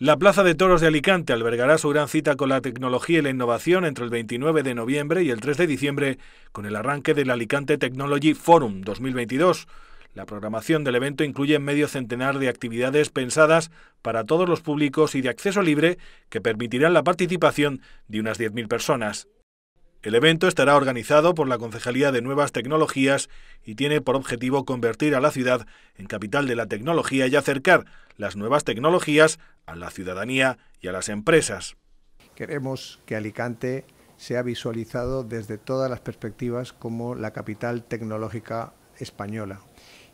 La Plaza de Toros de Alicante albergará su gran cita con la tecnología y la innovación entre el 29 de noviembre y el 3 de diciembre, con el arranque del Alicante Technology Forum 2022. La programación del evento incluye medio centenar de actividades pensadas para todos los públicos y de acceso libre que permitirán la participación de unas 10.000 personas. El evento estará organizado por la Concejalía de Nuevas Tecnologías y tiene por objetivo convertir a la ciudad en capital de la tecnología y acercar las nuevas tecnologías a la ciudadanía y a las empresas. Queremos que Alicante sea visualizado desde todas las perspectivas como la capital tecnológica española.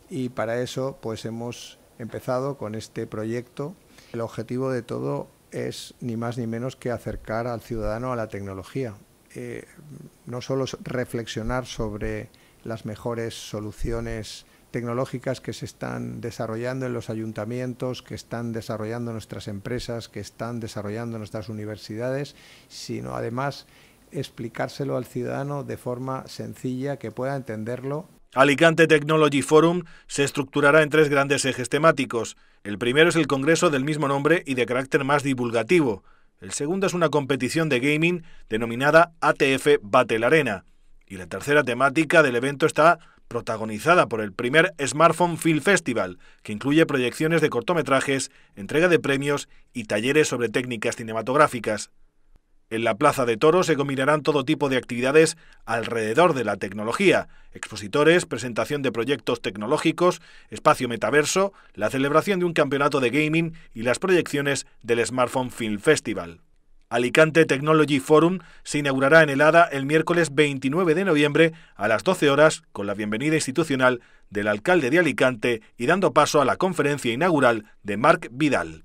Y para eso pues hemos empezado con este proyecto. El objetivo de todo es ni más ni menos que acercar al ciudadano a la tecnología no solo reflexionar sobre las mejores soluciones tecnológicas que se están desarrollando en los ayuntamientos, que están desarrollando nuestras empresas, que están desarrollando nuestras universidades, sino además explicárselo al ciudadano de forma sencilla, que pueda entenderlo. Alicante Technology Forum se estructurará en tres grandes ejes temáticos. El primero es el Congreso del mismo nombre y de carácter más divulgativo. El segundo es una competición de gaming denominada ATF Battle Arena. Y la tercera temática del evento está protagonizada por el primer Smartphone Film Festival, que incluye proyecciones de cortometrajes, entrega de premios y talleres sobre técnicas cinematográficas. En la Plaza de Toros se combinarán todo tipo de actividades alrededor de la tecnología, expositores, presentación de proyectos tecnológicos, espacio metaverso, la celebración de un campeonato de gaming y las proyecciones del Smartphone Film Festival. Alicante Technology Forum se inaugurará en el ADA el miércoles 29 de noviembre a las 12 horas con la bienvenida institucional del alcalde de Alicante y dando paso a la conferencia inaugural de Marc Vidal.